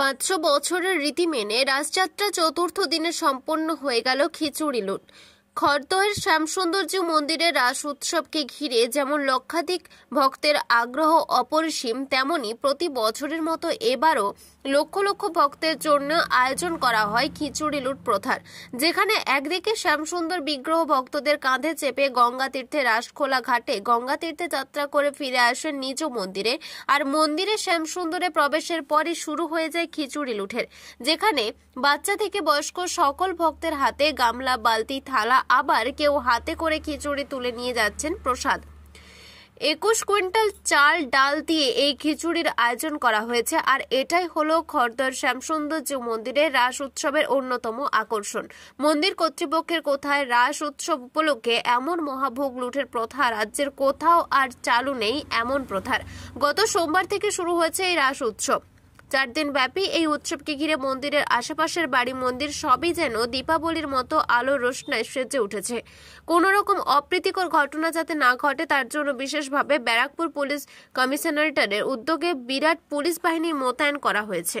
পাঁচশো বছরের রীতি মেনে রাজযাত্রা চতুর্থ দিনে সম্পন্ন হয়ে গেল খিচুড়ি লুট খরদয়ের শ্যামসৌন্দর্য মন্দিরের রাস উৎসবকে ঘিরে যেমন লক্ষাধিক ভক্তের আগ্রহ অপরিসীম তেমনি প্রতি বছরের মতো এবারও লক্ষ লক্ষ ভক্তের জন্য আয়োজন করা হয় খিচুড়ি লুট প্রথার যেখানে একদিকে শ্যামসুন্দর বিগ্রহ ভক্তদের কাঁধে চেপে গঙ্গা তীর্থে রাসখোলা ঘাটে গঙ্গা তীর্থে যাত্রা করে ফিরে আসেন নিজ মন্দিরে আর মন্দিরে শ্যামসুন্দরে প্রবেশের পরই শুরু হয়ে যায় খিচুড়ি লুঠের যেখানে বাচ্চা থেকে বয়স্ক সকল ভক্তের হাতে গামলা বালতি থালা আবার কেউ হাতে করে খিচুড়ি তুলে নিয়ে যাচ্ছেন প্রসাদ একুশ কুইন্টাল চাল ডাল দিয়ে এই খিচুড়ির আয়োজন করা হয়েছে আর এটাই হলো শ্যামসুন্দর যে মন্দিরে রাস উৎসবের অন্যতম আকর্ষণ মন্দির কর্তৃপক্ষের কোথায় রাস উৎসব উপলক্ষে এমন মহাভোগ লুঠের প্রথা রাজ্যের কোথাও আর চালু নেই এমন প্রথার গত সোমবার থেকে শুরু হয়েছে এই রাস উৎসব চার দিন ব্যাপী এই উৎসবকে ঘিরে মন্দিরের আশেপাশের বাড়ি মন্দির সবই যেন দীপাবলির মতো আলো রোশনায় সেজে উঠেছে কোনো রকম অপ্রীতিকর ঘটনা যাতে না ঘটে তার জন্য বিশেষভাবে ব্যারাকপুর পুলিশ কমিশনারেটের উদ্যোগে বিরাট পুলিশ বাহিনী মোতায়েন করা হয়েছে